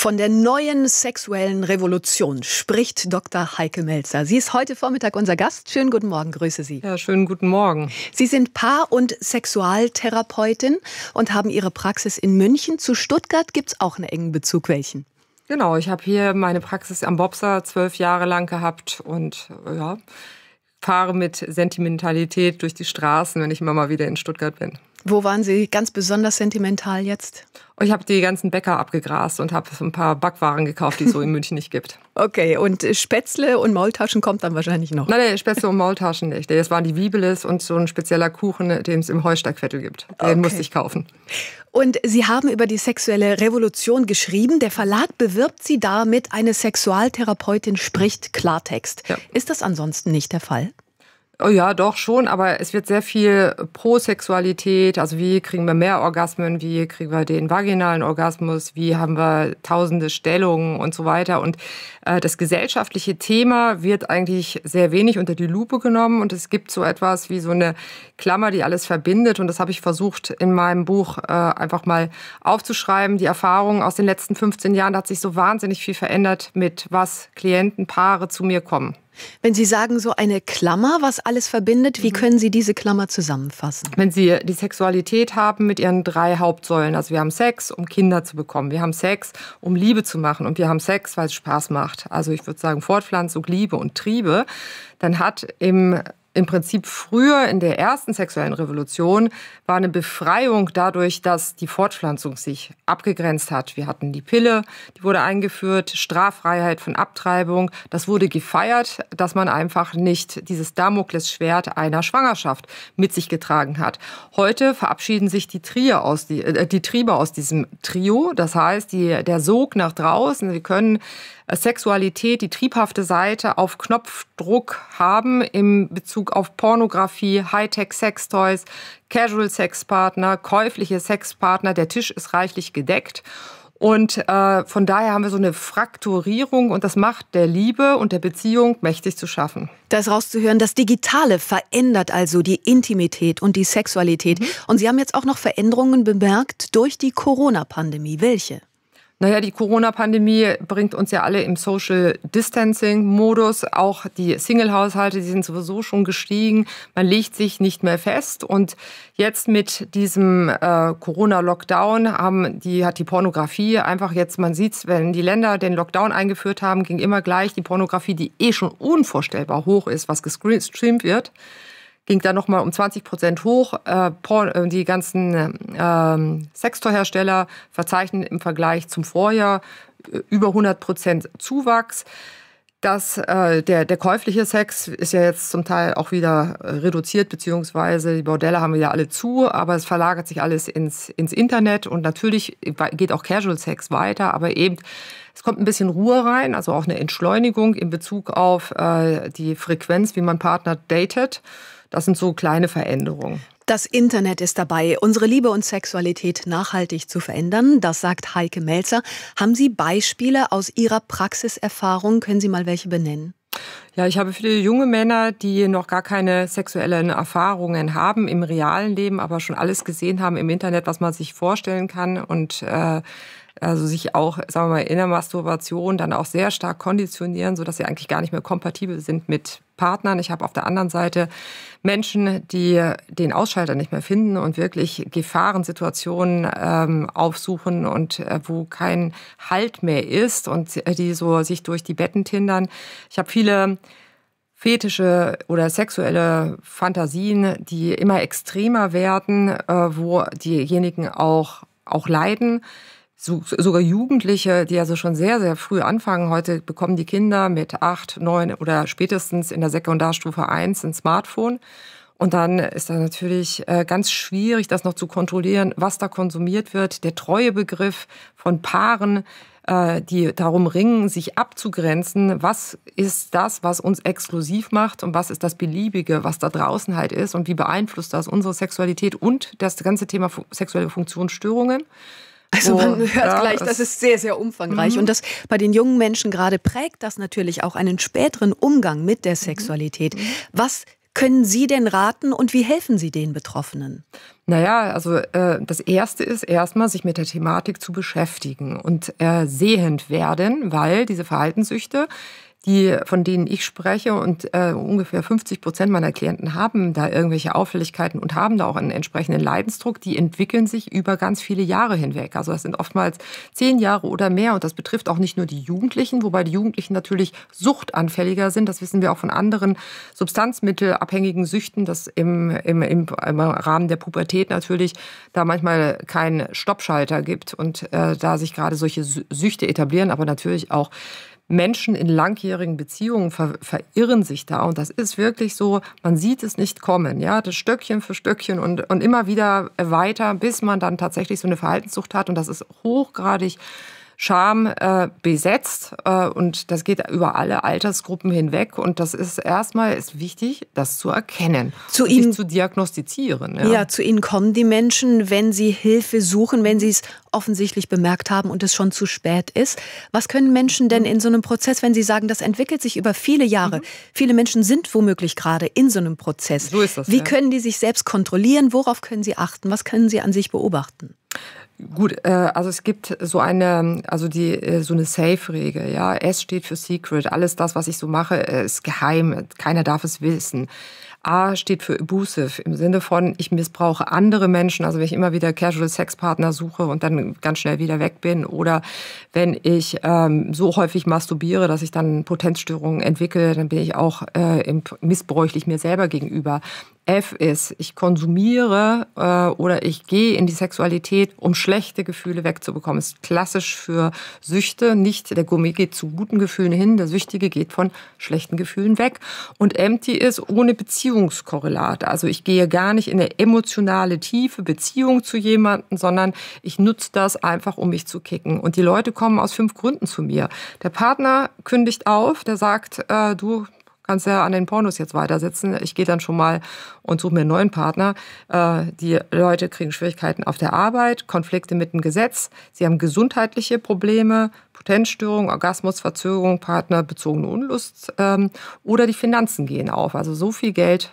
Von der neuen sexuellen Revolution spricht Dr. Heike Melzer. Sie ist heute Vormittag unser Gast. Schönen guten Morgen, grüße Sie. Ja, schönen guten Morgen. Sie sind Paar- und Sexualtherapeutin und haben Ihre Praxis in München. Zu Stuttgart gibt es auch einen engen Bezug. Welchen? Genau, ich habe hier meine Praxis am Bobser zwölf Jahre lang gehabt und äh, ja, fahre mit Sentimentalität durch die Straßen, wenn ich immer mal wieder in Stuttgart bin. Wo waren Sie ganz besonders sentimental jetzt? Oh, ich habe die ganzen Bäcker abgegrast und habe ein paar Backwaren gekauft, die es so in München nicht gibt. Okay, und Spätzle und Maultaschen kommt dann wahrscheinlich noch. Nein, nee, Spätzle und Maultaschen nicht. Das waren die Wiebelis und so ein spezieller Kuchen, den es im Heusteigviertel gibt. Den okay. musste ich kaufen. Und Sie haben über die sexuelle Revolution geschrieben. Der Verlag bewirbt Sie damit, eine Sexualtherapeutin spricht Klartext. Ja. Ist das ansonsten nicht der Fall? Oh ja, doch schon, aber es wird sehr viel pro Sexualität, also wie kriegen wir mehr Orgasmen, wie kriegen wir den vaginalen Orgasmus, wie haben wir tausende Stellungen und so weiter. Und äh, das gesellschaftliche Thema wird eigentlich sehr wenig unter die Lupe genommen und es gibt so etwas wie so eine Klammer, die alles verbindet. Und das habe ich versucht in meinem Buch äh, einfach mal aufzuschreiben. Die Erfahrungen aus den letzten 15 Jahren, da hat sich so wahnsinnig viel verändert mit, was Klienten, Paare zu mir kommen. Wenn Sie sagen, so eine Klammer, was alles verbindet, wie mhm. können Sie diese Klammer zusammenfassen? Wenn Sie die Sexualität haben mit Ihren drei Hauptsäulen, also wir haben Sex, um Kinder zu bekommen, wir haben Sex, um Liebe zu machen und wir haben Sex, weil es Spaß macht. Also ich würde sagen Fortpflanzung, Liebe und Triebe, dann hat im im Prinzip früher in der ersten sexuellen Revolution war eine Befreiung dadurch, dass die Fortpflanzung sich abgegrenzt hat. Wir hatten die Pille, die wurde eingeführt, Straffreiheit von Abtreibung. Das wurde gefeiert, dass man einfach nicht dieses Damoklesschwert einer Schwangerschaft mit sich getragen hat. Heute verabschieden sich die, Trier aus die, äh, die Triebe aus diesem Trio. Das heißt, die, der Sog nach draußen. Wir können äh, Sexualität, die triebhafte Seite auf Knopfdruck haben im Bezug Bezug auf Pornografie, Hightech-Sextoys, Casual-Sexpartner, käufliche Sexpartner. Der Tisch ist reichlich gedeckt. Und äh, von daher haben wir so eine Frakturierung und das macht der Liebe und der Beziehung mächtig zu schaffen. Das rauszuhören, das Digitale verändert also die Intimität und die Sexualität. Mhm. Und Sie haben jetzt auch noch Veränderungen bemerkt durch die Corona-Pandemie. Welche? Naja, die Corona-Pandemie bringt uns ja alle im Social Distancing-Modus. Auch die Single-Haushalte, die sind sowieso schon gestiegen. Man legt sich nicht mehr fest. Und jetzt mit diesem äh, Corona-Lockdown haben die, hat die Pornografie einfach jetzt, man sieht es, wenn die Länder den Lockdown eingeführt haben, ging immer gleich die Pornografie, die eh schon unvorstellbar hoch ist, was gestreamt wird ging dann nochmal um 20 Prozent hoch. Äh, äh die ganzen äh, Sextorhersteller verzeichnen im Vergleich zum Vorjahr äh, über 100 Prozent Zuwachs. Das, äh, der, der käufliche Sex ist ja jetzt zum Teil auch wieder äh, reduziert, beziehungsweise die Bordelle haben wir ja alle zu, aber es verlagert sich alles ins, ins Internet und natürlich geht auch Casual Sex weiter, aber eben es kommt ein bisschen Ruhe rein, also auch eine Entschleunigung in Bezug auf äh, die Frequenz, wie man Partner datet. Das sind so kleine Veränderungen. Das Internet ist dabei, unsere Liebe und Sexualität nachhaltig zu verändern. Das sagt Heike Melzer. Haben Sie Beispiele aus Ihrer Praxiserfahrung? Können Sie mal welche benennen? Ja, ich habe viele junge Männer, die noch gar keine sexuellen Erfahrungen haben im realen Leben, aber schon alles gesehen haben im Internet, was man sich vorstellen kann und äh, also sich auch, sagen wir mal, in der Masturbation dann auch sehr stark konditionieren, sodass sie eigentlich gar nicht mehr kompatibel sind mit Partnern. Ich habe auf der anderen Seite Menschen, die den Ausschalter nicht mehr finden und wirklich Gefahrensituationen ähm, aufsuchen und äh, wo kein Halt mehr ist und äh, die so sich durch die Betten tindern. Ich habe viele fetische oder sexuelle Fantasien, die immer extremer werden, äh, wo diejenigen auch, auch leiden so, sogar Jugendliche, die also schon sehr, sehr früh anfangen. Heute bekommen die Kinder mit acht, neun oder spätestens in der Sekundarstufe eins ein Smartphone. Und dann ist da natürlich äh, ganz schwierig, das noch zu kontrollieren, was da konsumiert wird. Der treue Begriff von Paaren, äh, die darum ringen, sich abzugrenzen. Was ist das, was uns exklusiv macht und was ist das Beliebige, was da draußen halt ist und wie beeinflusst das unsere Sexualität und das ganze Thema sexuelle Funktionsstörungen? Also oh, man hört ja, gleich, das ist sehr, sehr umfangreich. Mhm. Und das bei den jungen Menschen gerade prägt das natürlich auch einen späteren Umgang mit der mhm. Sexualität. Mhm. Was können Sie denn raten und wie helfen Sie den Betroffenen? Naja, also äh, das Erste ist erstmal, sich mit der Thematik zu beschäftigen und äh, sehend werden, weil diese Verhaltenssüchte die, von denen ich spreche und äh, ungefähr 50 Prozent meiner Klienten haben da irgendwelche Auffälligkeiten und haben da auch einen entsprechenden Leidensdruck, die entwickeln sich über ganz viele Jahre hinweg. Also das sind oftmals zehn Jahre oder mehr und das betrifft auch nicht nur die Jugendlichen, wobei die Jugendlichen natürlich suchtanfälliger sind. Das wissen wir auch von anderen substanzmittelabhängigen Süchten, dass im, im, im, im Rahmen der Pubertät natürlich da manchmal kein Stoppschalter gibt und äh, da sich gerade solche Süchte etablieren, aber natürlich auch Menschen in langjährigen Beziehungen ver verirren sich da. Und das ist wirklich so, man sieht es nicht kommen. Ja, das Stöckchen für Stöckchen und, und immer wieder weiter, bis man dann tatsächlich so eine Verhaltenssucht hat. Und das ist hochgradig Scham äh, besetzt äh, und das geht über alle Altersgruppen hinweg und das ist erstmal ist wichtig, das zu erkennen, zu ihnen zu diagnostizieren. Ja. ja, zu ihnen kommen die Menschen, wenn sie Hilfe suchen, wenn sie es offensichtlich bemerkt haben und es schon zu spät ist. Was können Menschen denn in so einem Prozess, wenn sie sagen, das entwickelt sich über viele Jahre? Mhm. Viele Menschen sind womöglich gerade in so einem Prozess. So ist das. Wie ja. können die sich selbst kontrollieren? Worauf können sie achten? Was können sie an sich beobachten? Gut, äh, also es gibt so eine, also die äh, so eine Safe-Regel. Ja, S steht für Secret. Alles das, was ich so mache, äh, ist geheim. Keiner darf es wissen. A steht für abusive im Sinne von, ich missbrauche andere Menschen. Also wenn ich immer wieder Casual Sex Partner suche und dann ganz schnell wieder weg bin oder wenn ich ähm, so häufig masturbiere, dass ich dann Potenzstörungen entwickle, dann bin ich auch äh, missbräuchlich mir selber gegenüber. F ist, ich konsumiere äh, oder ich gehe in die Sexualität, um schlechte Gefühle wegzubekommen. Ist klassisch für Süchte. Nicht der Gummi geht zu guten Gefühlen hin, der Süchtige geht von schlechten Gefühlen weg. Und Empty ist ohne Beziehungskorrelat. Also ich gehe gar nicht in eine emotionale, tiefe Beziehung zu jemandem, sondern ich nutze das einfach, um mich zu kicken. Und die Leute kommen aus fünf Gründen zu mir. Der Partner kündigt auf, der sagt, äh, du, kannst ja an den Pornos jetzt weitersitzen. Ich gehe dann schon mal und suche mir einen neuen Partner. Äh, die Leute kriegen Schwierigkeiten auf der Arbeit, Konflikte mit dem Gesetz. Sie haben gesundheitliche Probleme, Potenzstörung, Orgasmusverzögerung, partnerbezogene Unlust ähm, oder die Finanzen gehen auf. Also so viel Geld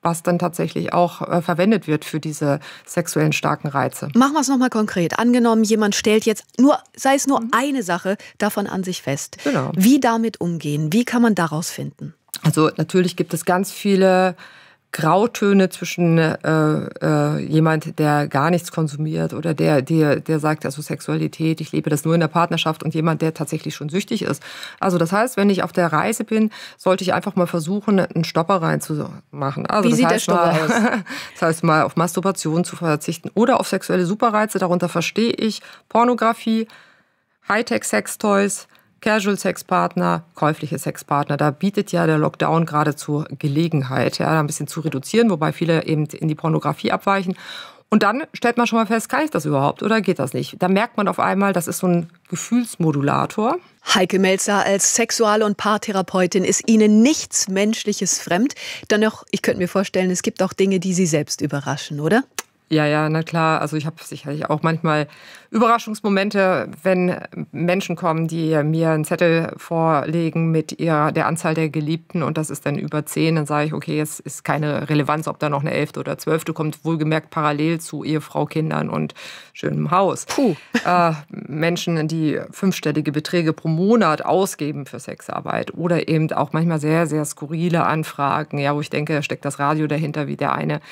was dann tatsächlich auch äh, verwendet wird für diese sexuellen starken Reize. Machen wir es nochmal konkret. Angenommen, jemand stellt jetzt nur, sei es nur mhm. eine Sache davon an sich fest. Genau. Wie damit umgehen? Wie kann man daraus finden? Also natürlich gibt es ganz viele Grautöne zwischen äh, äh, jemand, der gar nichts konsumiert oder der, der, der sagt, also Sexualität, ich lebe das nur in der Partnerschaft und jemand, der tatsächlich schon süchtig ist. Also das heißt, wenn ich auf der Reise bin, sollte ich einfach mal versuchen, einen Stopper reinzumachen. Also Wie sieht der Stopper mal, aus? das heißt mal auf Masturbation zu verzichten oder auf sexuelle Superreize. Darunter verstehe ich Pornografie, Hightech-Sextoys, sex Casual-Sexpartner, käufliche Sexpartner. Da bietet ja der Lockdown geradezu Gelegenheit, ja, ein bisschen zu reduzieren, wobei viele eben in die Pornografie abweichen. Und dann stellt man schon mal fest, kann ich das überhaupt oder geht das nicht? Da merkt man auf einmal, das ist so ein Gefühlsmodulator. Heike Melzer als Sexual- und Paartherapeutin ist Ihnen nichts Menschliches fremd. Dennoch, ich könnte mir vorstellen, es gibt auch Dinge, die Sie selbst überraschen, oder? Ja, ja, na klar. Also ich habe sicherlich auch manchmal Überraschungsmomente, wenn Menschen kommen, die mir einen Zettel vorlegen mit ihrer, der Anzahl der Geliebten und das ist dann über zehn. Dann sage ich, okay, es ist keine Relevanz, ob da noch eine Elfte oder Zwölfte kommt, wohlgemerkt parallel zu Ehefrau, Kindern und schönem Haus. Puh. Äh, Menschen, die fünfstellige Beträge pro Monat ausgeben für Sexarbeit oder eben auch manchmal sehr, sehr skurrile Anfragen, ja, wo ich denke, da steckt das Radio dahinter, wie der eine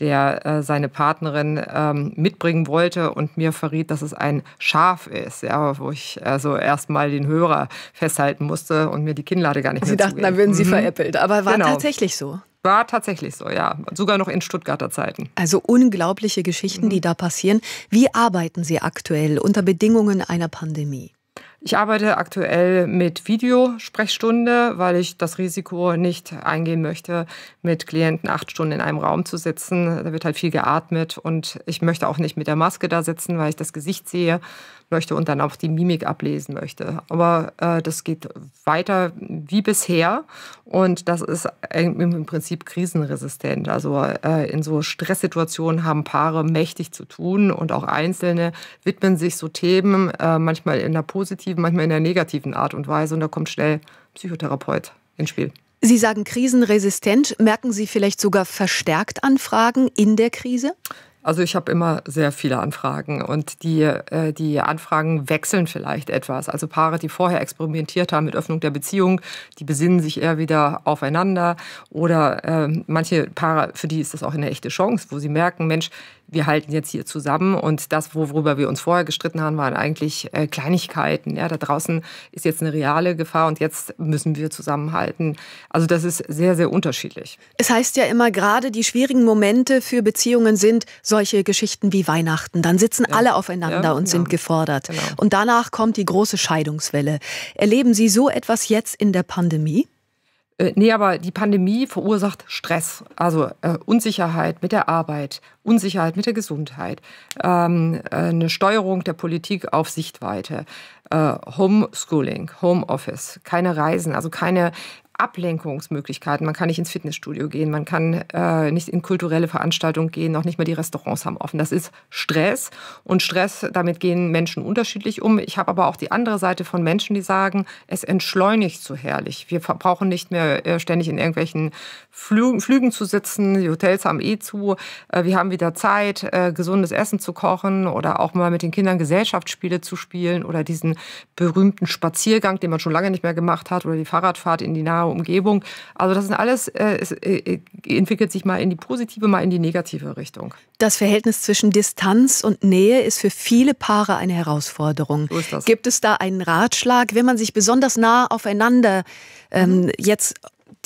der äh, seine Partnerin ähm, mitbringen wollte und mir verriet, dass es ein Schaf ist, ja, wo ich also erstmal den Hörer festhalten musste und mir die Kinnlade gar nicht Sie mehr dachten, zugeben. dann würden Sie mhm. veräppelt, aber war genau. tatsächlich so. War tatsächlich so, ja. Sogar noch in Stuttgarter Zeiten. Also unglaubliche Geschichten, die mhm. da passieren. Wie arbeiten Sie aktuell unter Bedingungen einer Pandemie? Ich arbeite aktuell mit Videosprechstunde, weil ich das Risiko nicht eingehen möchte, mit Klienten acht Stunden in einem Raum zu sitzen. Da wird halt viel geatmet und ich möchte auch nicht mit der Maske da sitzen, weil ich das Gesicht sehe möchte und dann auch die Mimik ablesen möchte. Aber äh, das geht weiter wie bisher und das ist im Prinzip krisenresistent. Also äh, in so Stresssituationen haben Paare mächtig zu tun und auch Einzelne widmen sich so Themen, äh, manchmal in einer positiven positiven, manchmal in der negativen Art und Weise. Und da kommt schnell Psychotherapeut ins Spiel. Sie sagen krisenresistent. Merken Sie vielleicht sogar verstärkt Anfragen in der Krise? Also ich habe immer sehr viele Anfragen und die, äh, die Anfragen wechseln vielleicht etwas. Also Paare, die vorher experimentiert haben mit Öffnung der Beziehung, die besinnen sich eher wieder aufeinander. Oder äh, manche Paare, für die ist das auch eine echte Chance, wo sie merken, Mensch, wir halten jetzt hier zusammen und das, worüber wir uns vorher gestritten haben, waren eigentlich äh, Kleinigkeiten. Ja, da draußen ist jetzt eine reale Gefahr und jetzt müssen wir zusammenhalten. Also das ist sehr, sehr unterschiedlich. Es heißt ja immer, gerade die schwierigen Momente für Beziehungen sind solche Geschichten wie Weihnachten. Dann sitzen ja. alle aufeinander ja, und genau. sind gefordert. Genau. Und danach kommt die große Scheidungswelle. Erleben Sie so etwas jetzt in der Pandemie? Äh, nee, aber die Pandemie verursacht Stress, also äh, Unsicherheit mit der Arbeit, Unsicherheit mit der Gesundheit, ähm, äh, eine Steuerung der Politik auf Sichtweite, äh, Homeschooling, Homeoffice, keine Reisen, also keine Ablenkungsmöglichkeiten. Man kann nicht ins Fitnessstudio gehen, man kann äh, nicht in kulturelle Veranstaltungen gehen, noch nicht mal die Restaurants haben offen. Das ist Stress und Stress, damit gehen Menschen unterschiedlich um. Ich habe aber auch die andere Seite von Menschen, die sagen, es entschleunigt so herrlich. Wir brauchen nicht mehr äh, ständig in irgendwelchen Flü Flügen zu sitzen, die Hotels haben eh zu, äh, wir haben wieder Zeit, äh, gesundes Essen zu kochen oder auch mal mit den Kindern Gesellschaftsspiele zu spielen oder diesen berühmten Spaziergang, den man schon lange nicht mehr gemacht hat oder die Fahrradfahrt in die nahe Umgebung. Also das sind alles, äh, es äh, entwickelt sich mal in die positive, mal in die negative Richtung. Das Verhältnis zwischen Distanz und Nähe ist für viele Paare eine Herausforderung. So ist das. Gibt es da einen Ratschlag, wenn man sich besonders nah aufeinander ähm, mhm. jetzt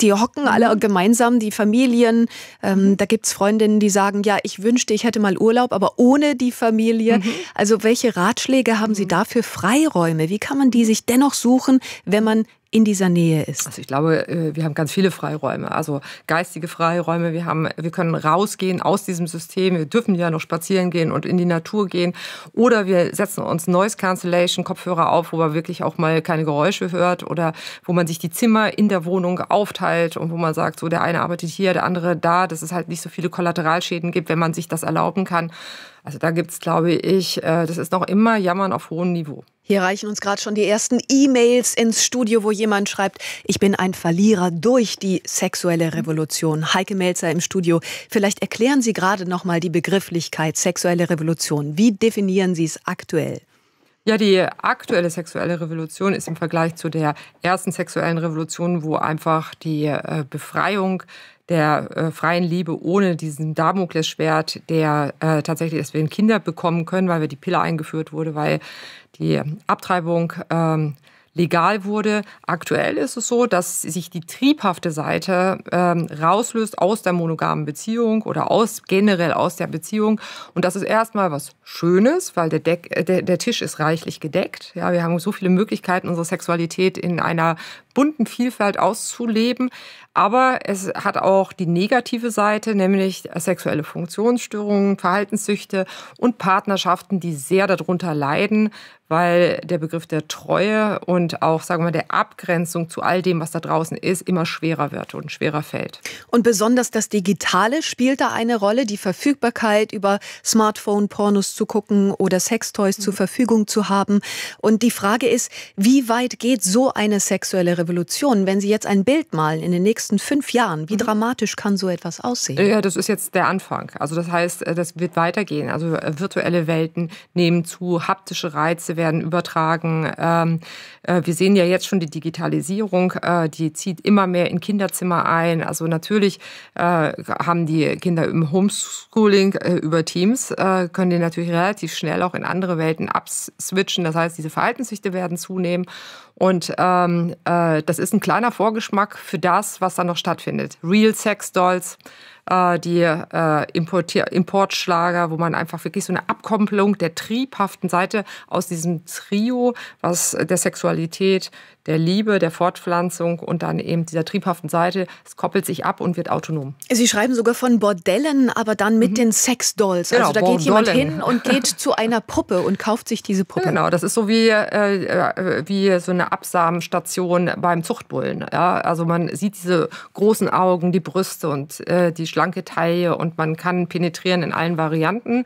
die hocken alle gemeinsam, die Familien. Ähm, mhm. da gibt es Freundinnen, die sagen, ja, ich wünschte, ich hätte mal Urlaub, aber ohne die Familie. Mhm. Also welche Ratschläge haben Sie mhm. dafür? Freiräume, wie kann man die sich dennoch suchen, wenn man in dieser Nähe ist? Also ich glaube, äh, wir haben ganz viele Freiräume, also geistige Freiräume. Wir, haben, wir können rausgehen aus diesem System. Wir dürfen ja noch spazieren gehen und in die Natur gehen. Oder wir setzen uns Noise Cancellation Kopfhörer auf, wo man wirklich auch mal keine Geräusche hört oder wo man sich die Zimmer in der Wohnung aufteilt und wo man sagt, so der eine arbeitet hier, der andere da, dass es halt nicht so viele Kollateralschäden gibt, wenn man sich das erlauben kann. Also da gibt es, glaube ich, äh, das ist noch immer Jammern auf hohem Niveau. Hier reichen uns gerade schon die ersten E-Mails ins Studio, wo jemand schreibt, ich bin ein Verlierer durch die sexuelle Revolution. Heike Melzer im Studio, vielleicht erklären Sie gerade nochmal die Begrifflichkeit sexuelle Revolution. Wie definieren Sie es aktuell? Ja, die aktuelle sexuelle Revolution ist im Vergleich zu der ersten sexuellen Revolution, wo einfach die äh, Befreiung der äh, freien Liebe ohne diesen Damoklesschwert, der äh, tatsächlich, dass wir Kinder bekommen können, weil wir die Pille eingeführt wurde, weil die Abtreibung ähm, legal wurde. Aktuell ist es so, dass sich die triebhafte Seite ähm, rauslöst aus der monogamen Beziehung oder aus generell aus der Beziehung. Und das ist erstmal was Schönes, weil der, Deck, äh, der, der Tisch ist reichlich gedeckt. Ja, wir haben so viele Möglichkeiten, unsere Sexualität in einer bunten Vielfalt auszuleben. Aber es hat auch die negative Seite, nämlich sexuelle Funktionsstörungen, Verhaltenssüchte und Partnerschaften, die sehr darunter leiden, weil der Begriff der Treue und auch, sagen wir mal, der Abgrenzung zu all dem, was da draußen ist, immer schwerer wird und schwerer fällt. Und besonders das Digitale spielt da eine Rolle, die Verfügbarkeit über Smartphone-Pornos zu gucken oder Sextoys mhm. zur Verfügung zu haben. Und die Frage ist, wie weit geht so eine sexuelle Revolution, wenn Sie jetzt ein Bild malen in den nächsten nächsten fünf Jahren? Wie mhm. dramatisch kann so etwas aussehen? Ja, das ist jetzt der Anfang. Also das heißt, äh, das wird weitergehen. Also äh, virtuelle Welten nehmen zu, haptische Reize werden übertragen. Ähm, äh, wir sehen ja jetzt schon die Digitalisierung, äh, die zieht immer mehr in Kinderzimmer ein. Also natürlich äh, haben die Kinder im Homeschooling äh, über Teams, können die natürlich relativ schnell auch in andere Welten abswitchen. Das heißt, diese Verhaltenswichte werden zunehmen. Und ähm, äh, das ist ein kleiner Vorgeschmack für das, was da noch stattfindet. Real Sex Dolls, äh, die äh, Importschlager, wo man einfach wirklich so eine Abkopplung der triebhaften Seite aus diesem Trio, was der Sexualität, der Liebe, der Fortpflanzung und dann eben dieser triebhaften Seite, es koppelt sich ab und wird autonom. Sie schreiben sogar von Bordellen, aber dann mit mhm. den Sexdolls. Also genau, also da geht jemand hin und geht zu einer Puppe und kauft sich diese Puppe. Genau, das ist so wie, äh, äh wie so eine Absamenstation beim Zuchtbullen. Ja? Also man sieht diese großen Augen, die Brüste und äh, die schlanke Taille und man kann penetrieren in allen Varianten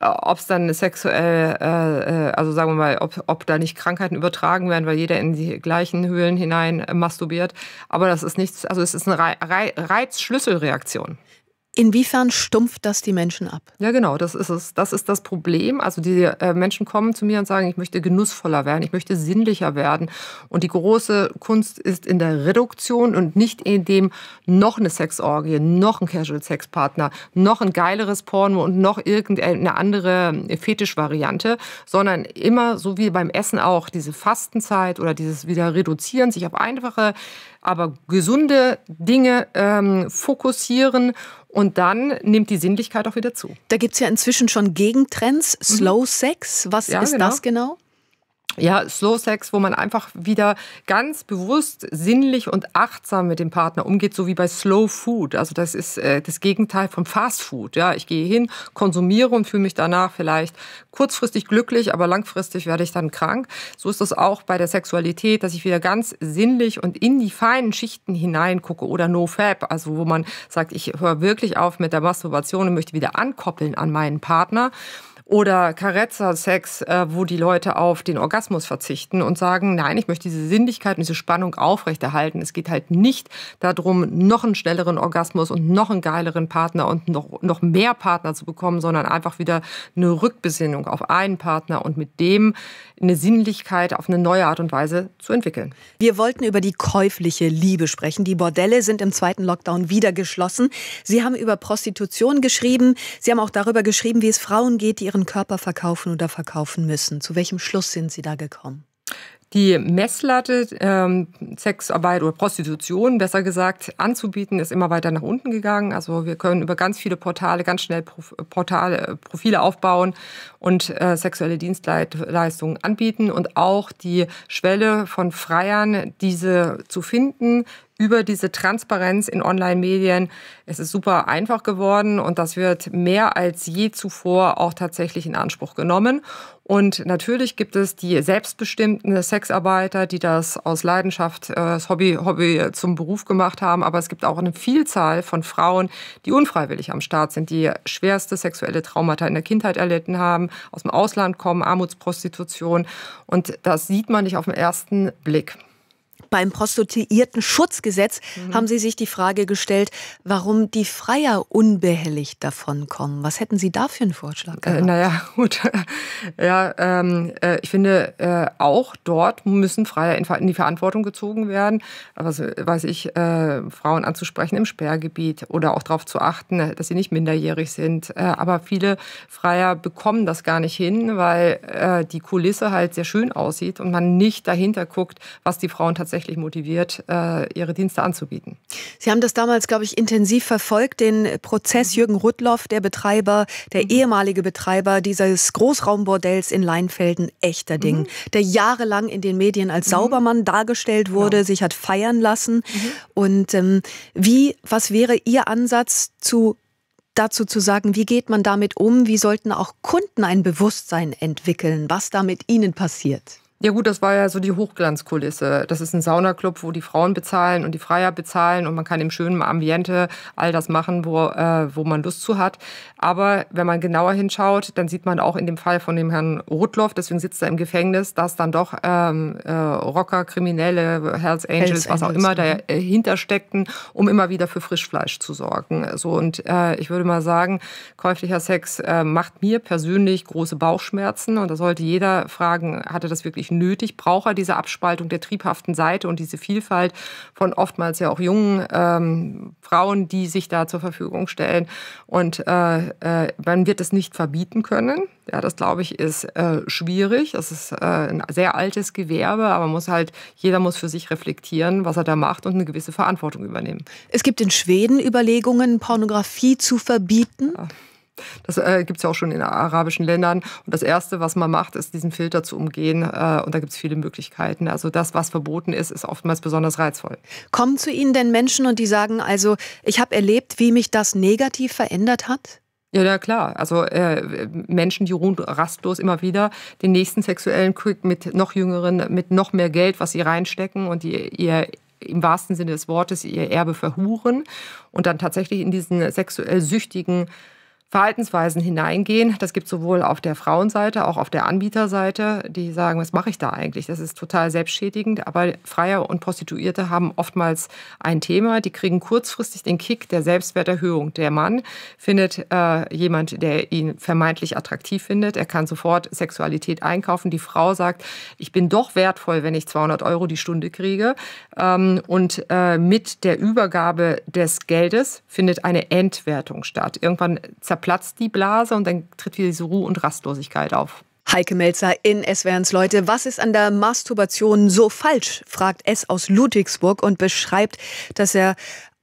äh, ob es dann sexuell, äh, äh, also sagen wir mal, ob, ob da nicht Krankheiten übertragen werden, weil jeder in die gleichen Höhlen hinein masturbiert. Aber das ist nichts, also es ist eine Reizschlüsselreaktion. Inwiefern stumpft das die Menschen ab? Ja, genau, das ist es. Das ist das Problem. Also die äh, Menschen kommen zu mir und sagen, ich möchte genussvoller werden, ich möchte sinnlicher werden. Und die große Kunst ist in der Reduktion und nicht in dem noch eine Sexorgie, noch ein Casual-Sex-Partner, noch ein geileres Porno und noch irgendeine andere Fetischvariante, sondern immer so wie beim Essen auch diese Fastenzeit oder dieses wieder reduzieren, sich auf einfache aber gesunde Dinge ähm, fokussieren und dann nimmt die Sinnlichkeit auch wieder zu. Da gibt es ja inzwischen schon Gegentrends, mhm. Slow Sex, was ja, ist genau. das genau? ja, Slow Sex, wo man einfach wieder ganz bewusst, sinnlich und achtsam mit dem Partner umgeht, so wie bei Slow Food. Also das ist äh, das Gegenteil von Fast Food. Ja, ich gehe hin, konsumiere und fühle mich danach vielleicht kurzfristig glücklich, aber langfristig werde ich dann krank. So ist das auch bei der Sexualität, dass ich wieder ganz sinnlich und in die feinen Schichten hineingucke oder No Fab, also wo man sagt, ich höre wirklich auf mit der Masturbation und möchte wieder ankoppeln an meinen Partner. Oder Carezza-Sex, äh, wo die Leute auf den Orgasmus verzichten und sagen, nein, ich möchte diese Sinnlichkeit und diese Spannung aufrechterhalten. Es geht halt nicht darum, noch einen schnelleren Orgasmus und noch einen geileren Partner und noch, noch mehr Partner zu bekommen, sondern einfach wieder eine Rückbesinnung auf einen Partner und mit dem eine Sinnlichkeit auf eine neue Art und Weise zu entwickeln. Wir wollten über die käufliche Liebe sprechen. Die Bordelle sind im zweiten Lockdown wieder geschlossen. Sie haben über Prostitution geschrieben. Sie haben auch darüber geschrieben, wie es Frauen geht, die ihre ihren Körper verkaufen oder verkaufen müssen. Zu welchem Schluss sind Sie da gekommen? Die Messlatte, ähm, Sexarbeit oder Prostitution, besser gesagt, anzubieten, ist immer weiter nach unten gegangen. Also wir können über ganz viele Portale ganz schnell äh, Portale, äh, Profile aufbauen und äh, sexuelle Dienstleistungen anbieten. Und auch die Schwelle von Freiern, diese zu finden, über diese Transparenz in Online-Medien. Es ist super einfach geworden und das wird mehr als je zuvor auch tatsächlich in Anspruch genommen. Und natürlich gibt es die selbstbestimmten Sexarbeiter, die das aus Leidenschaft, äh, das Hobby, Hobby zum Beruf gemacht haben. Aber es gibt auch eine Vielzahl von Frauen, die unfreiwillig am Start sind, die schwerste sexuelle Traumata in der Kindheit erlitten haben, aus dem Ausland kommen, Armutsprostitution. Und das sieht man nicht auf den ersten Blick. Beim Prostituierten-Schutzgesetz mhm. haben Sie sich die Frage gestellt, warum die Freier unbehelligt davonkommen. Was hätten Sie da für einen Vorschlag? Äh, naja, gut. ja, ähm, äh, ich finde, äh, auch dort müssen Freier in, in, die Verantwortung gezogen werden. Was weiß ich, äh, Frauen anzusprechen im Sperrgebiet oder auch darauf zu achten, äh, dass sie nicht minderjährig sind. Äh, aber viele Freier bekommen das gar nicht hin, weil die Kulisse halt sehr schön aussieht und man nicht dahinter guckt, was die Frauen tatsächlich tatsächlich motiviert, äh, ihre Dienste anzubieten. Sie haben das damals, glaube ich, intensiv verfolgt, den Prozess mhm. Jürgen Rudloff, der Betreiber, der mhm. ehemalige Betreiber dieses Großraumbordells in Leinfelden, echter Ding, mhm. der jahrelang in den Medien als mhm. Saubermann mhm. dargestellt genau. wurde, ja. sich hat feiern lassen. Mhm. Und ähm, wie, was wäre Ihr Ansatz zu dazu zu sagen, wie geht man damit um? Wie sollten auch Kunden ein Bewusstsein entwickeln, was da mit ihnen passiert? Ja gut, das war ja so die Hochglanzkulisse. Das ist ein Saunaclub, wo die Frauen bezahlen und die Freier bezahlen und man kann im schönen Ambiente all das machen, wo, äh, wo man Lust zu hat. Aber wenn man genauer hinschaut, dann sieht man auch in dem Fall von dem Herrn Rudloff, deswegen sitzt er im Gefängnis, dass dann doch ähm, äh, Rocker, Kriminelle, Hells Angels, Hells was auch Angels, immer dahinter mhm. steckten, um immer wieder für Frischfleisch zu sorgen. So, und äh, ich würde mal sagen, käuflicher Sex äh, macht mir persönlich große Bauchschmerzen und da sollte jeder fragen, hatte das wirklich wirklich nötig? Braucht er diese Abspaltung der triebhaften Seite und diese Vielfalt von oftmals ja auch jungen ähm, Frauen, die sich da zur Verfügung stellen? Und äh, äh, man wird es nicht verbieten können. Ja, das glaube ich ist äh, schwierig. Das ist äh, ein sehr altes Gewerbe, aber muss halt jeder muss für sich reflektieren, was er da macht und eine gewisse Verantwortung übernehmen. Es gibt in Schweden Überlegungen, Pornografie zu verbieten. Ja. Das äh, gibt es ja auch schon in arabischen Ländern. Und das Erste, was man macht, ist, diesen Filter zu umgehen. Äh, und da gibt es viele Möglichkeiten. Also das, was verboten ist, ist oftmals besonders reizvoll. Kommen zu Ihnen denn Menschen und die sagen, also ich habe erlebt, wie mich das negativ verändert hat? Ja, ja, klar. Also äh, Menschen, die ruhen rastlos immer wieder den nächsten sexuellen Quick mit noch jüngeren, mit noch mehr Geld, was sie reinstecken und die, ihr im wahrsten Sinne des Wortes ihr Erbe verhuren und dann tatsächlich in diesen sexuell süchtigen Verhaltensweisen hineingehen. Das gibt es sowohl auf der Frauenseite, auch auf der Anbieterseite, die sagen, was mache ich da eigentlich? Das ist total selbstschädigend, aber Freier und Prostituierte haben oftmals ein Thema. Die kriegen kurzfristig den Kick der Selbstwerterhöhung. Der Mann findet äh, jemand, der ihn vermeintlich attraktiv findet. Er kann sofort Sexualität einkaufen. Die Frau sagt, ich bin doch wertvoll, wenn ich 200 Euro die Stunde kriege. Ähm, und äh, mit der Übergabe des Geldes findet eine Entwertung statt. Irgendwann zerplatzt die Blase und dann tritt wieder diese Ruhe und Rastlosigkeit auf. Heike Melzer in Es wären's Leute. Was ist an der Masturbation so falsch? fragt S aus Ludwigsburg und beschreibt, dass er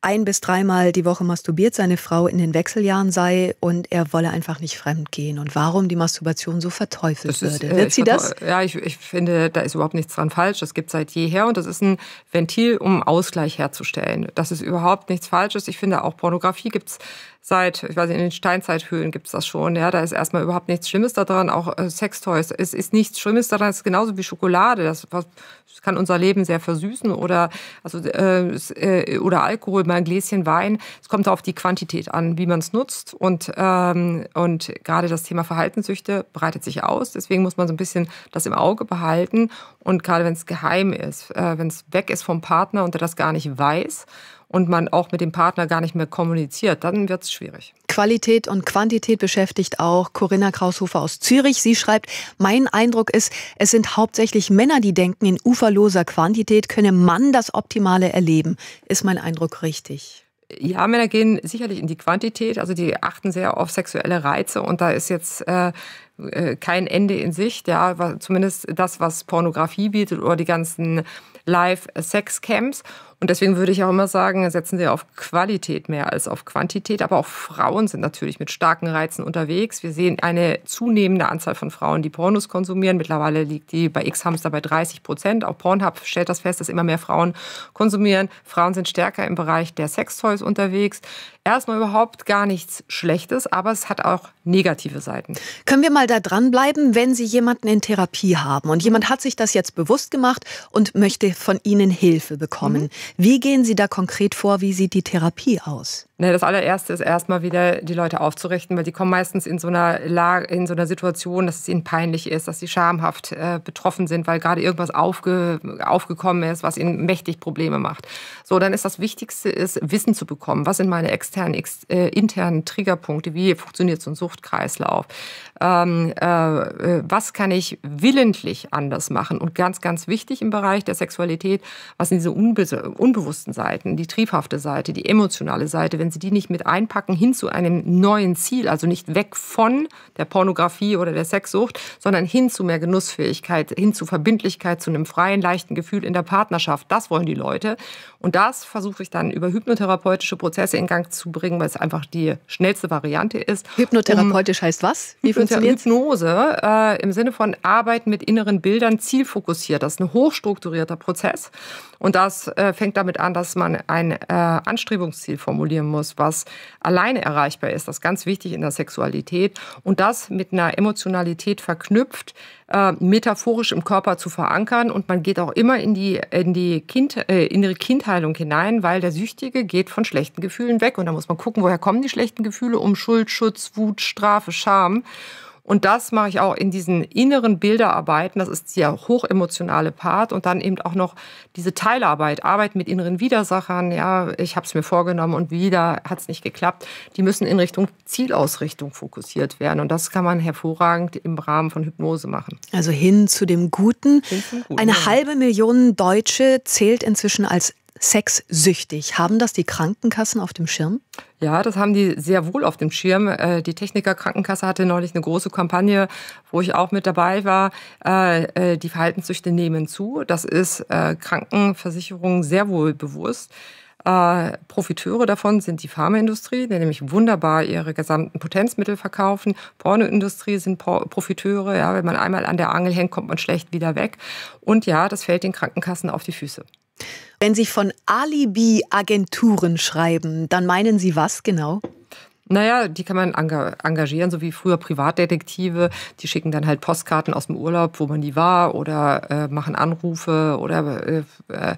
ein bis dreimal die Woche masturbiert, seine Frau in den Wechseljahren sei und er wolle einfach nicht fremdgehen. Und warum die Masturbation so verteufelt das würde. Ist, äh, Wird sie das? Ja, ich, ich, finde, da ist überhaupt nichts dran falsch. Das gibt es seit jeher und das ist ein Ventil, um Ausgleich herzustellen. Das ist überhaupt nichts Falsches. Ich finde, auch Pornografie gibt es seit, ich weiß nicht, in den Steinzeithöhlen gibt es das schon. Ja, da ist erstmal überhaupt nichts Schlimmes daran, auch äh, Sextoys. Es ist nichts Schlimmes daran, es ist genauso wie Schokolade. Das, das kann unser Leben sehr versüßen oder, also, äh, äh, oder Alkohol, mal ein Gläschen Wein. Es kommt auf die Quantität an, wie man es nutzt. Und, ähm, und gerade das Thema Verhaltenssüchte breitet sich aus. Deswegen muss man so ein bisschen das im Auge behalten. Und gerade wenn es geheim ist, äh, wenn es weg ist vom Partner und er das gar nicht weiß und man auch mit dem Partner gar nicht mehr kommuniziert, dann wird es schwierig. Qualität und Quantität beschäftigt auch Corinna Kraushofer aus Zürich. Sie schreibt, mein Eindruck ist, es sind hauptsächlich Männer, die denken, in uferloser Quantität könne Mann das Optimale erleben. Ist mein Eindruck richtig? Ja, Männer gehen sicherlich in die Quantität, also die achten sehr auf sexuelle Reize und da ist jetzt äh, äh kein Ende in Sicht, ja, zumindest das, was Pornografie bietet oder die ganzen Live-Sex-Camps. Und deswegen würde ich auch immer sagen, setzen wir auf Qualität mehr als auf Quantität. Aber auch Frauen sind natürlich mit starken Reizen unterwegs. Wir sehen eine zunehmende Anzahl von Frauen, die Pornos konsumieren. Mittlerweile liegt die bei X-Hamster bei 30 Prozent. Auch Pornhub stellt das fest, dass immer mehr Frauen konsumieren. Frauen sind stärker im Bereich der Sextoys unterwegs. Erstmal überhaupt gar nichts Schlechtes, aber es hat auch negative Seiten. Können wir mal da dranbleiben, wenn Sie jemanden in Therapie haben und jemand hat sich das jetzt bewusst gemacht und möchte von Ihnen Hilfe bekommen? Mhm. Wie gehen Sie da konkret vor? Wie sieht die Therapie aus? Das allererste ist erstmal wieder die Leute aufzurichten, weil die kommen meistens in so einer Lage, in so einer Situation, dass es ihnen peinlich ist, dass sie schamhaft äh, betroffen sind, weil gerade irgendwas aufge, aufgekommen ist, was ihnen mächtig Probleme macht. So, dann ist das Wichtigste, ist Wissen zu bekommen. Was sind meine externen, ex, äh, internen Triggerpunkte? Wie funktioniert so ein Suchtkreislauf? Ähm, äh, äh was kann ich willentlich anders machen? Und ganz, ganz wichtig im Bereich der Sexualität, was sind diese unbe unbewussten Seiten, die triebhafte Seite, die emotionale Seite, wenn sie die nicht mit einpacken hin zu einem neuen Ziel, also nicht weg von der Pornografie oder der Sexsucht, sondern hin zu mehr Genussfähigkeit, hin zu Verbindlichkeit, zu einem freien, leichten Gefühl in der Partnerschaft, das wollen die Leute. Und das versuche ich dann über hypnotherapeutische Prozesse in Gang zu bringen, weil es einfach die schnellste Variante ist. Hypnotherapeutisch um, heißt was? Wie funktioniert Hypnose äh, im Sinne von Arbeiten mit inneren Bildern, zielfokussiert. Das ist ein hochstrukturierter Prozess und das äh, fängt fängt damit an, dass man ein äh, Anstrebungsziel formulieren muss, was alleine erreichbar ist. Das ist ganz wichtig in der Sexualität. Und das mit einer Emotionalität verknüpft, äh, metaphorisch im Körper zu verankern. Und man geht auch immer in die, in die kind, äh, innere Kindheilung hinein, weil der Süchtige geht von schlechten Gefühlen weg. Und da muss man gucken, woher kommen die schlechten Gefühle um Schuld, Schutz, Wut, Strafe, Scham. Und das mache ich auch in diesen inneren Bilderarbeiten. Das ist der hochemotionale Part. Und dann eben auch noch diese Teilarbeit, Arbeit mit inneren Widersachern. Ja, ich habe es mir vorgenommen und wieder hat es nicht geklappt. Die müssen in Richtung Zielausrichtung fokussiert werden. Und das kann man hervorragend im Rahmen von Hypnose machen. Also hin zu dem Guten. Guten Eine halbe Million Deutsche zählt inzwischen als sexsüchtig. Haben das die Krankenkassen auf dem Schirm? Ja, das haben die sehr wohl auf dem Schirm. Äh, die Techniker Krankenkasse hatte neulich eine große Kampagne, wo ich auch mit dabei war. Äh, äh, die Verhaltenssüchte nehmen zu. Das ist Krankenversicherungen sehr wohl bewusst. Äh, Profiteure davon sind die Pharmaindustrie, die nämlich wunderbar ihre gesamten Potenzmittel verkaufen. Pornoindustrie sind Por Profiteure. Ja, wenn man einmal an der Angel hängt, kommt man schlecht wieder weg. Und ja, das fällt den Krankenkassen auf die Füße. Wenn Sie von Alibi-Agenturen schreiben, dann meinen Sie was genau? Naja, die kann man engagieren, so wie früher Privatdetektive. Die schicken dann halt Postkarten aus dem Urlaub, wo man nie war, oder äh, machen Anrufe oder äh, äh,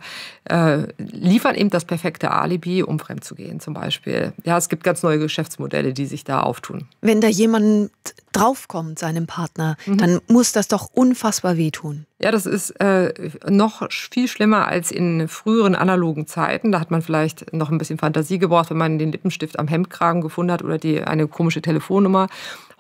äh liefern eben das perfekte Alibi, um fremd zu gehen zum Beispiel. Ja, es gibt ganz neue Geschäftsmodelle, die sich da auftun. Wenn da jemand draufkommt, seinem Partner, mhm. dann muss das doch unfassbar wehtun. Ja, das ist äh, noch viel schlimmer als in früheren analogen Zeiten. Da hat man vielleicht noch ein bisschen Fantasie gebraucht, wenn man den Lippenstift am Hemdkragen gefunden hat oder die, eine komische Telefonnummer.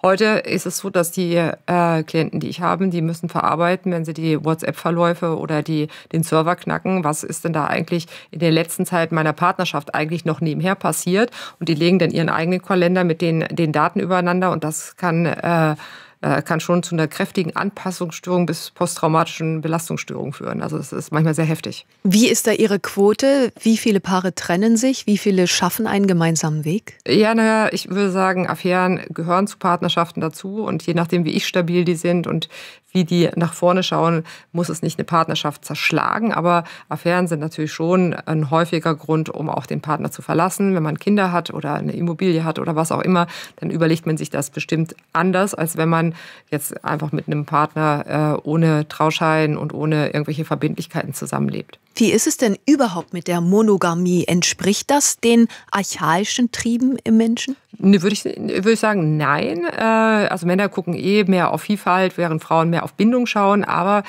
Heute ist es so, dass die äh, Klienten, die ich habe, die müssen verarbeiten, wenn sie die WhatsApp-Verläufe oder die, den Server knacken, was ist denn da eigentlich in der letzten Zeit meiner Partnerschaft eigentlich noch nebenher passiert. Und die legen dann ihren eigenen Kalender mit den, den Daten übereinander und das kann... Äh, äh, kann schon zu einer kräftigen Anpassungsstörung bis posttraumatischen Belastungsstörung führen. Also das ist manchmal sehr heftig. Wie ist da Ihre Quote? Wie viele Paare trennen sich? Wie viele schaffen einen gemeinsamen Weg? Ja, naja, ich würde sagen, Affären gehören zu Partnerschaften dazu und je nachdem, wie ich stabil die sind und wie die nach vorne schauen, muss es nicht eine Partnerschaft zerschlagen. Aber Affären sind natürlich schon ein häufiger Grund, um auch den Partner zu verlassen. Wenn man Kinder hat oder eine Immobilie hat oder was auch immer, dann überlegt man sich das bestimmt anders, als wenn man jetzt einfach mit einem Partner äh, ohne Trauschein und ohne irgendwelche Verbindlichkeiten zusammenlebt. Wie ist es denn überhaupt mit der Monogamie? Entspricht das den archaischen Trieben im Menschen? Ne, würde ich, würd ich sagen, nein. Äh, also Männer gucken eh mehr auf Vielfalt, während Frauen mehr auf Bindung schauen, aber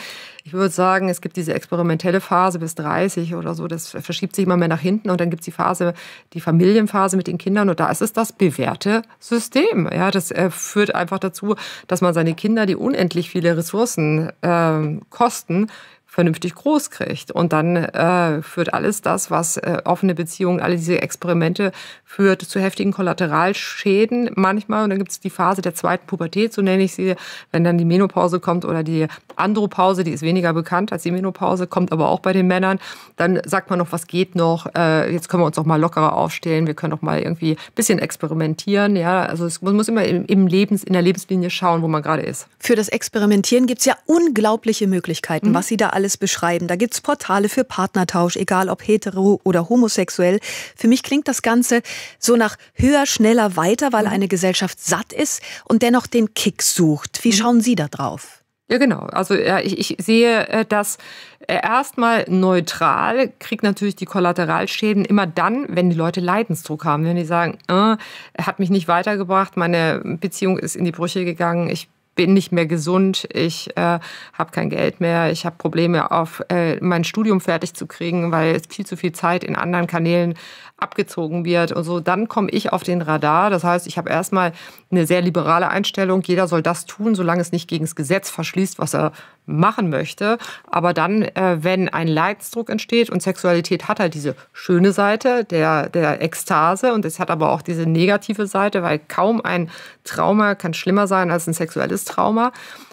ich würde sagen, es gibt diese experimentelle Phase bis 30 oder so, das verschiebt sich immer mehr nach hinten und dann gibt es die Phase, die Familienphase mit den Kindern und da ist es das bewährte System. Ja, das äh, führt einfach dazu, dass man seine Kinder, die unendlich viele Ressourcen äh, kosten, vernünftig groß kriegt. Und dann äh, führt alles das, was äh, offene Beziehungen, alle diese Experimente, führt zu heftigen Kollateralschäden manchmal. Und dann gibt es die Phase der zweiten Pubertät, so nenne ich sie, wenn dann die Menopause kommt oder die Andropause, die ist weniger bekannt als die Menopause, kommt aber auch bei den Männern. Dann sagt man noch, was geht noch, äh, jetzt können wir uns auch mal lockerer aufstellen, wir können auch mal irgendwie ein bisschen experimentieren. Ja? Also es, man muss immer im, im Lebens, in der Lebenslinie schauen, wo man gerade ist. Für das Experimentieren gibt es ja unglaubliche Möglichkeiten, mhm. was Sie da alles beschreiben. Da gibt's Portale für Partnertausch, egal ob hetero oder homosexuell. Für mich klingt das Ganze so nach höher, schneller, weiter, weil mhm. eine Gesellschaft satt ist und dennoch den Kick sucht. Wie mhm. schauen Sie da drauf? Ja, genau. Also ja, ich, ich sehe äh, das äh, erstmal neutral, kriegt natürlich die Kollateralschäden immer dann, wenn die Leute Leidensdruck haben, wenn die sagen, äh, hat mich nicht weitergebracht, meine Beziehung ist in die Brüche gegangen, ich bin nicht mehr gesund, ich äh, habe kein Geld mehr, ich habe Probleme, auf äh, mein Studium fertig zu kriegen, weil es viel zu viel Zeit in anderen Kanälen abgezogen wird und so, dann komme ich auf den Radar. Das heißt, ich habe erstmal eine sehr liberale Einstellung. Jeder soll das tun, solange es nicht gegen das Gesetz verschließt, was er machen möchte. Aber dann, äh, wenn ein Leidensdruck entsteht und Sexualität hat halt diese schöne Seite der, der Ekstase und es hat aber auch diese negative Seite, weil kaum ein Trauma kann schlimmer sein als ein sexuelles Trauma.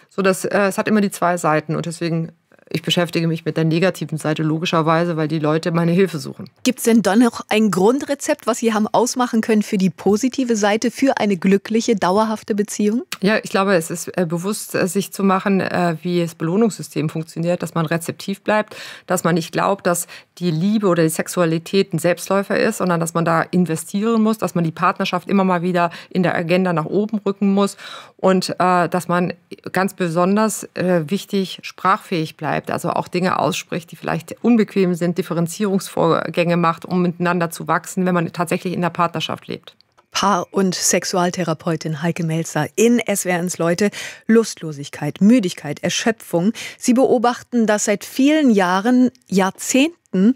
So dass äh, es hat immer die zwei Seiten und deswegen ich beschäftige mich mit der negativen Seite logischerweise, weil die Leute meine Hilfe suchen. Gibt es denn dann noch ein Grundrezept, was Sie haben ausmachen können für die positive Seite, für eine glückliche, dauerhafte Beziehung? Ja, ich glaube, es ist äh, bewusst, äh, sich zu machen, äh, wie das Belohnungssystem funktioniert, dass man rezeptiv bleibt, dass man nicht glaubt, dass die Liebe oder die Sexualität ein Selbstläufer ist, sondern dass man da investieren muss, dass man die Partnerschaft immer mal wieder in der Agenda nach oben rücken muss und dass man ganz besonders wichtig sprachfähig bleibt bleibt, also auch Dinge ausspricht, die vielleicht unbequem sind, Differenzierungsvorgänge macht, um miteinander zu wachsen, wenn man tatsächlich in der Partnerschaft lebt. Paar- und Sexualtherapeutin Heike Melzer in Es werden's Leute. Lustlosigkeit, Müdigkeit, Erschöpfung. Sie beobachten das seit vielen Jahren, Jahrzehnten.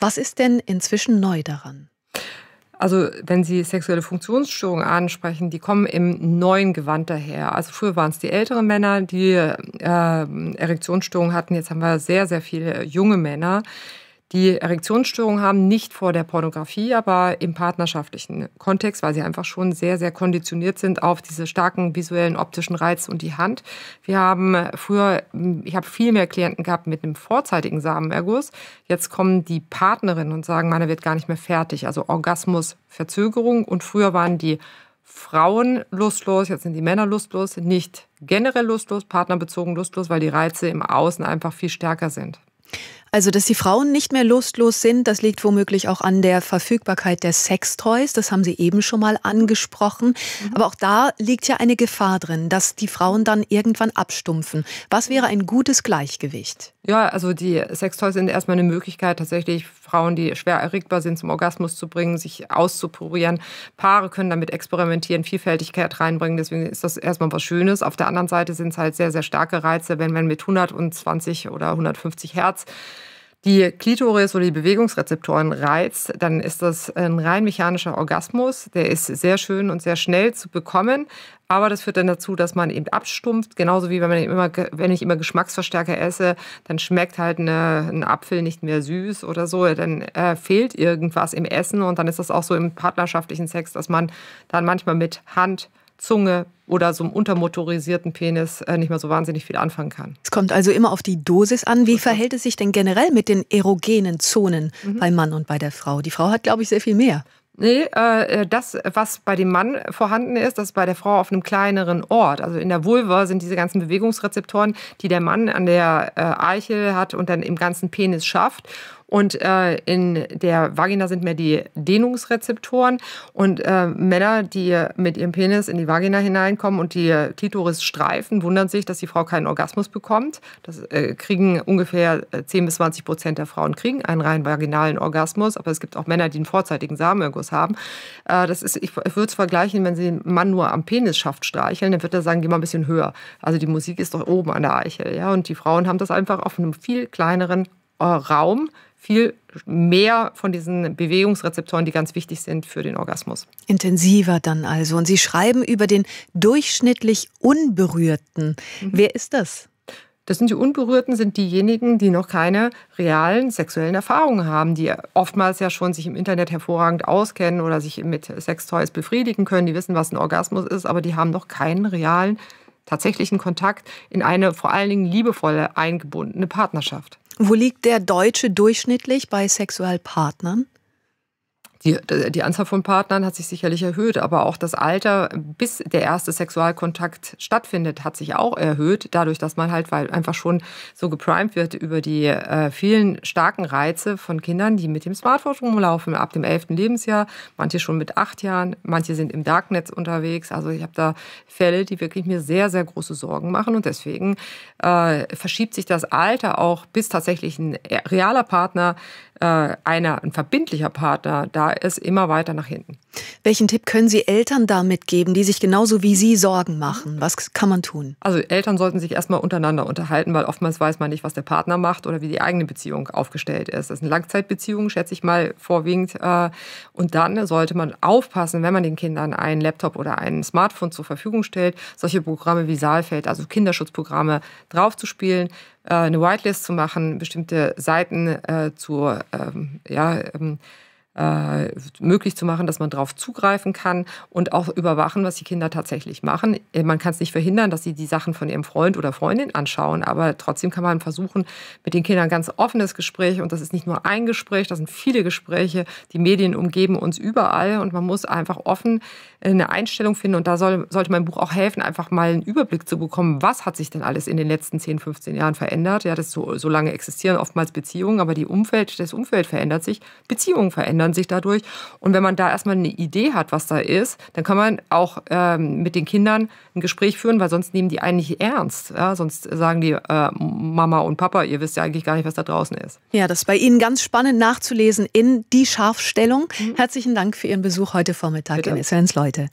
Was ist denn inzwischen neu daran? Also wenn Sie sexuelle Funktionsstörungen ansprechen, die kommen im neuen Gewand daher. Also früher waren es die älteren Männer, die äh, Erektionsstörungen hatten. Jetzt haben wir sehr, sehr viele junge Männer die Erektionsstörungen haben, nicht vor der Pornografie, aber im partnerschaftlichen Kontext, weil sie einfach schon sehr, sehr konditioniert sind auf diese starken visuellen, optischen Reize und die Hand. Wir haben äh, früher, ich habe viel mehr Klienten gehabt mit einem vorzeitigen Samenerguss. Jetzt kommen die Partnerinnen und sagen, meine wird gar nicht mehr fertig. Also Orgasmus, Verzögerung und früher waren die Frauen lustlos, jetzt sind die Männer lustlos, nicht generell lustlos, partnerbezogen lustlos, weil die Reize im Außen einfach viel stärker sind. Also, dass die Frauen nicht mehr lustlos sind, das liegt womöglich auch an der Verfügbarkeit der Sextoys. Das haben Sie eben schon mal angesprochen. Mhm. Aber auch da liegt ja eine Gefahr drin, dass die Frauen dann irgendwann abstumpfen. Was wäre ein gutes Gleichgewicht? Ja, also die Sextoys sind erstmal eine Möglichkeit, tatsächlich Frauen, die schwer erregbar sind, zum Orgasmus zu bringen, sich auszuprobieren. Paare können damit experimentieren, Vielfältigkeit reinbringen. Deswegen ist das erstmal was Schönes. Auf der anderen Seite sind es halt sehr, sehr starke Reize, wenn man mit 120 oder 150 Hertz die Klitoris oder die Bewegungsrezeptoren reizt, dann ist das ein rein mechanischer Orgasmus. Der ist sehr schön und sehr schnell zu bekommen. Aber das führt dann dazu, dass man eben abstumpft. Genauso wie wenn, man immer, wenn ich immer Geschmacksverstärker esse, dann schmeckt halt eine, ein Apfel nicht mehr süß oder so. Dann äh, fehlt irgendwas im Essen. Und dann ist das auch so im partnerschaftlichen Sex, dass man dann manchmal mit Hand Zunge oder so einem untermotorisierten Penis äh, nicht mehr so wahnsinnig viel anfangen kann. Es kommt also immer auf die Dosis an. Wie verhält es sich denn generell mit den erogenen Zonen mhm. beim Mann und bei der Frau? Die Frau hat, glaube ich, sehr viel mehr. Nee, äh, das, was bei dem Mann vorhanden ist, das ist bei der Frau auf einem kleineren Ort. Also in der Vulva sind diese ganzen Bewegungsrezeptoren, die der Mann an der äh, Eichel hat und dann im ganzen Penis schafft und äh, in der Vagina sind mehr die Dehnungsrezeptoren und äh, Männer, die mit ihrem Penis in die Vagina hineinkommen und die Klitoris streifen, wundern sich, dass die Frau keinen Orgasmus bekommt. Das äh, kriegen ungefähr 10 äh, bis 20 Prozent der Frauen kriegen einen rein vaginalen Orgasmus, aber es gibt auch Männer, die einen vorzeitigen Samenerguss haben. Äh, das ist, ich, ich würde es vergleichen, wenn sie einen Mann nur am Penis schafft streicheln, dann wird er sagen, geh mal ein bisschen höher. Also die Musik ist doch oben an der Eichel, ja, und die Frauen haben das einfach auf einem viel kleineren äh, Raum viel mehr von diesen Bewegungsrezeptoren, die ganz wichtig sind für den Orgasmus. Intensiver dann also. Und Sie schreiben über den durchschnittlich Unberührten. Mhm. Wer ist das? Das sind die Unberührten, sind diejenigen, die noch keine realen sexuellen Erfahrungen haben, die oftmals ja schon sich im Internet hervorragend auskennen oder sich mit Sextoys befriedigen können. Die wissen, was ein Orgasmus ist, aber die haben noch keinen realen, tatsächlichen Kontakt in eine vor allen Dingen liebevolle, eingebundene Partnerschaft. Wo liegt der Deutsche durchschnittlich bei Sexualpartnern? Die, die Anzahl von Partnern hat sich sicherlich erhöht, aber auch das Alter, bis der erste Sexualkontakt stattfindet, hat sich auch erhöht, dadurch, dass man halt weil einfach schon so geprimed wird über die äh, vielen starken Reize von Kindern, die mit dem Smartphone rumlaufen, ab dem elften Lebensjahr, manche schon mit acht Jahren, manche sind im Darknet unterwegs. Also ich habe da Fälle, die wirklich mir sehr, sehr große Sorgen machen und deswegen äh, verschiebt sich das Alter auch, bis tatsächlich ein äh, realer Partner äh, einer, ein verbindlicher Partner da ist, immer weiter nach hinten. Welchen Tipp können Sie Eltern da mitgeben, die sich genauso wie Sie Sorgen machen? Was kann man tun? Also Eltern sollten sich erstmal untereinander unterhalten, weil oftmals weiß man nicht, was der Partner macht oder wie die eigene Beziehung aufgestellt ist. Das ist eine Langzeitbeziehung, schätze ich mal vorwiegend. Äh, und dann sollte man aufpassen, wenn man den Kindern einen Laptop oder ein Smartphone zur Verfügung stellt, solche Programme wie Saalfeld, also Kinderschutzprogramme draufzuspielen, äh, eine Whitelist zu machen, bestimmte Seiten äh, zu ähm, ja, ähm, äh, möglich zu machen, dass man darauf zugreifen kann und auch überwachen, was die Kinder tatsächlich machen. Äh, man kann es nicht verhindern, dass sie die Sachen von ihrem Freund oder Freundin anschauen, aber trotzdem kann man versuchen, mit den Kindern ein ganz offenes Gespräch und das ist nicht nur ein Gespräch, das sind viele Gespräche. Die Medien umgeben uns überall und man muss einfach offen äh, eine Einstellung finden und da soll, sollte mein Buch auch helfen, einfach mal einen Überblick zu bekommen, was hat sich denn alles in den letzten 10, 15 Jahren verändert. Ja, das so, so lange existieren oftmals Beziehungen, aber die Umfeld, das Umfeld verändert sich, Beziehungen verändern verändern sich dadurch. Und wenn man da erstmal eine Idee hat, was da ist, dann kann man auch ähm, mit den Kindern ein Gespräch führen, weil sonst nehmen die eigentlich ernst. Ja? Sonst sagen die äh, Mama und Papa, ihr wisst ja eigentlich gar nicht, was da draußen ist. Ja, das ist bei Ihnen ganz spannend nachzulesen in Die Scharfstellung. Mhm. Herzlichen Dank für Ihren Besuch heute Vormittag Bitte. in Essenz, Leute.